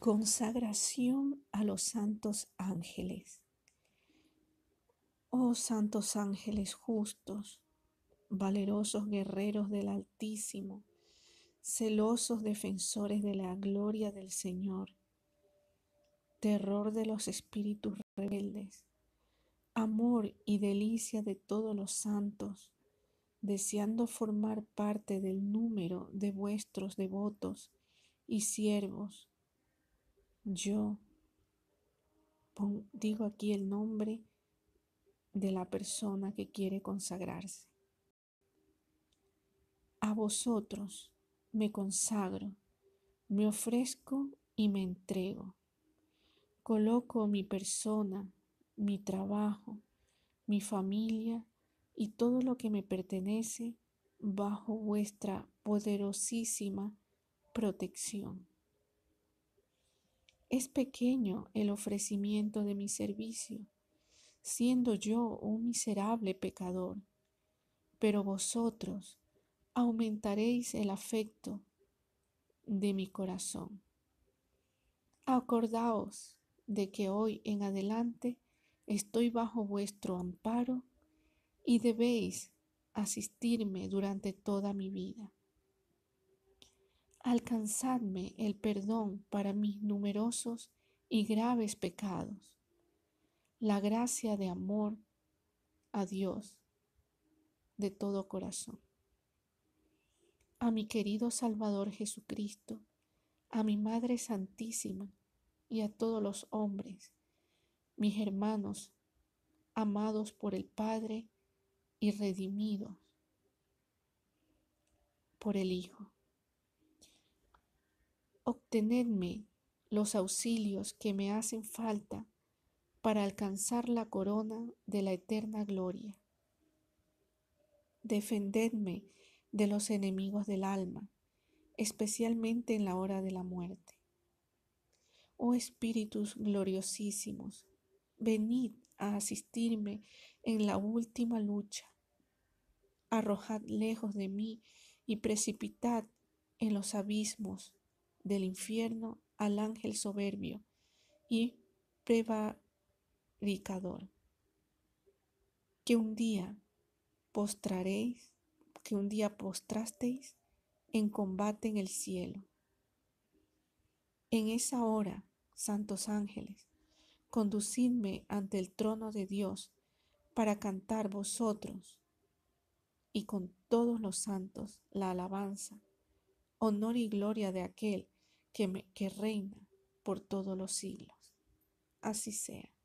Consagración a los santos ángeles. Oh santos ángeles justos, valerosos guerreros del Altísimo, celosos defensores de la gloria del Señor, terror de los espíritus rebeldes, amor y delicia de todos los santos, deseando formar parte del número de vuestros devotos y siervos yo digo aquí el nombre de la persona que quiere consagrarse. A vosotros me consagro, me ofrezco y me entrego. Coloco mi persona, mi trabajo, mi familia y todo lo que me pertenece bajo vuestra poderosísima protección. Es pequeño el ofrecimiento de mi servicio, siendo yo un miserable pecador, pero vosotros aumentaréis el afecto de mi corazón. Acordaos de que hoy en adelante estoy bajo vuestro amparo y debéis asistirme durante toda mi vida alcanzadme el perdón para mis numerosos y graves pecados, la gracia de amor a Dios de todo corazón. A mi querido Salvador Jesucristo, a mi Madre Santísima y a todos los hombres, mis hermanos, amados por el Padre y redimidos por el Hijo obtenedme los auxilios que me hacen falta para alcanzar la corona de la eterna gloria. Defendedme de los enemigos del alma, especialmente en la hora de la muerte. Oh espíritus gloriosísimos, venid a asistirme en la última lucha. Arrojad lejos de mí y precipitad en los abismos del infierno al ángel soberbio y prevaricador, que un día postraréis, que un día postrasteis en combate en el cielo. En esa hora, santos ángeles, conducidme ante el trono de Dios para cantar vosotros y con todos los santos la alabanza, honor y gloria de aquel que, reina por todos los siglos. Así sea.